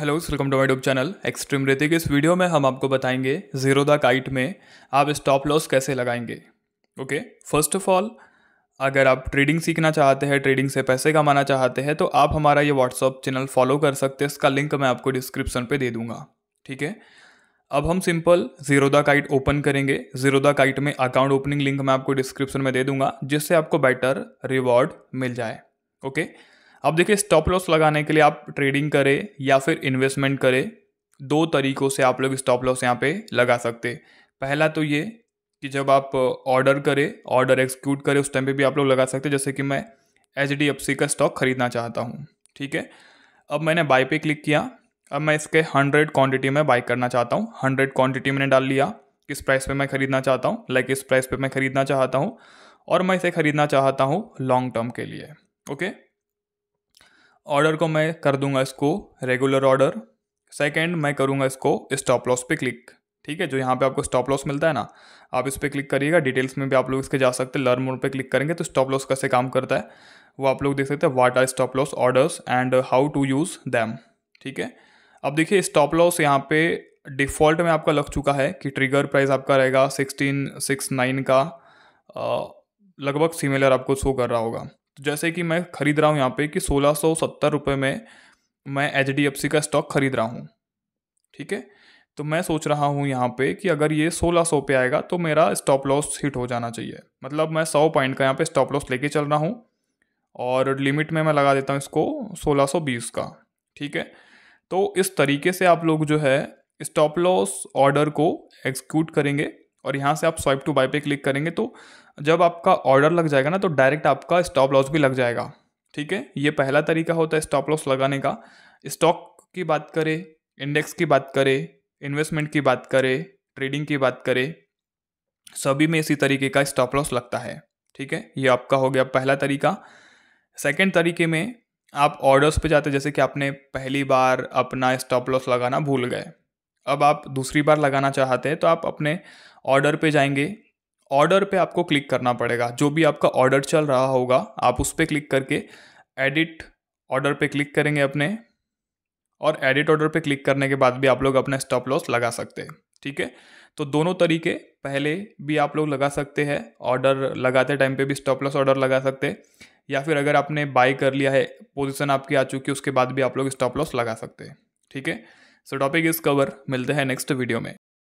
Hello welcome to my YouTube channel extreme के इस video में हम आपको बताएंगे जीरो द काइट में आप स्टॉप लॉस कैसे लगाएंगे ओके फर्स्ट ऑफ ऑल अगर आप ट्रेडिंग सीखना चाहते हैं ट्रेडिंग से पैसे कमाना चाहते हैं तो आप हमारा ये व्हाट्सअप चैनल फॉलो कर सकते हैं इसका लिंक मैं आपको डिस्क्रिप्शन पे दे दूंगा ठीक है अब हम simple Zerodha kite open करेंगे जीरो द काइट में अकाउंट ओपनिंग लिंक मैं आपको डिस्क्रिप्शन में दे दूंगा जिससे आपको बेटर रिवॉर्ड मिल जाए ओके okay? अब देखिए स्टॉप लॉस लगाने के लिए आप ट्रेडिंग करें या फिर इन्वेस्टमेंट करें दो तरीक़ों से आप लोग स्टॉप लॉस यहाँ पे लगा सकते पहला तो ये कि जब आप ऑर्डर करें ऑर्डर एक्सिक्यूट करें उस टाइम पे भी आप लोग लगा सकते जैसे कि मैं एच डी एफ सी का स्टॉक खरीदना चाहता हूँ ठीक है अब मैंने बाय पे क्लिक किया अब मैं इसके हंड्रेड क्वांटिटी में बाई करना चाहता हूँ हंड्रेड क्वांटिटी मैंने डाल लिया किस प्राइस पे मैं खरीदना चाहता हूँ लाइक इस प्राइस पे मैं खरीदना चाहता हूँ और मैं इसे खरीदना चाहता हूँ लॉन्ग टर्म के लिए ओके ऑर्डर को मैं कर दूंगा इसको रेगुलर ऑर्डर सेकेंड मैं करूँगा इसको स्टॉप लॉस पे क्लिक ठीक है जो यहाँ पे आपको स्टॉप लॉस मिलता है ना आप इस पर क्लिक करिएगा डिटेल्स में भी आप लोग इसके जा सकते हैं लर्न मोड पे क्लिक करेंगे तो स्टॉप लॉस कैसे काम करता है वो आप लोग देख सकते हैं what are stop loss orders and how to use them ठीक है अब देखिए स्टॉप लॉस यहाँ पे डिफ़ॉल्ट में आपका लग चुका है कि ट्रिगर प्राइस आपका रहेगा सिक्सटीन सिक्स नाइन का लगभग सिमिलर आपको शो कर रहा होगा तो जैसे कि मैं ख़रीद रहा हूँ यहाँ पे कि सोलह सौ सत्तर रुपये में मैं एच डी एफ सी का स्टॉक ख़रीद रहा हूँ ठीक है तो मैं सोच रहा हूँ यहाँ पे कि अगर ये सोलह सौ पे आएगा तो मेरा स्टॉप लॉस हिट हो जाना चाहिए मतलब मैं सौ पॉइंट का यहाँ पे स्टॉप लॉस लेके चल रहा हूँ और लिमिट में मैं लगा देता हूँ इसको सोलह सौ बीस का ठीक है तो इस तरीके से आप लोग जो है स्टॉप लॉस ऑर्डर को एग्जीक्यूट करेंगे और यहाँ से आप स्वाइप टू बाई पे क्लिक करेंगे तो जब आपका ऑर्डर लग जाएगा ना तो डायरेक्ट आपका स्टॉप लॉस भी लग जाएगा ठीक है ये पहला तरीका होता है स्टॉप लॉस लगाने का स्टॉक की बात करें इंडेक्स की बात करें इन्वेस्टमेंट की बात करें ट्रेडिंग की बात करें सभी में इसी तरीके का स्टॉप लॉस लगता है ठीक है ये आपका हो गया पहला तरीका सेकेंड तरीके में आप ऑर्डर्स पे जाते जैसे कि आपने पहली बार अपना स्टॉप लॉस लगाना भूल गए अब आप दूसरी बार लगाना चाहते हैं तो आप अपने ऑर्डर पे जाएंगे ऑर्डर पे आपको क्लिक करना पड़ेगा जो भी आपका ऑर्डर चल रहा होगा आप उस पर क्लिक करके एडिट ऑर्डर पे क्लिक करेंगे अपने और एडिट ऑर्डर पे क्लिक करने के बाद भी आप लोग अपना स्टॉप लॉस लगा सकते हैं ठीक है तो दोनों तरीके पहले भी आप लोग लगा सकते हैं ऑर्डर लगाते टाइम पे भी स्टॉप लॉस ऑर्डर लगा सकते हैं या फिर अगर आपने बाई कर लिया है पोजीशन आपकी आ चुकी है उसके बाद भी आप लोग स्टॉप लॉस लगा सकते हैं ठीक है सो टॉपिक इज कवर मिलते हैं नेक्स्ट वीडियो में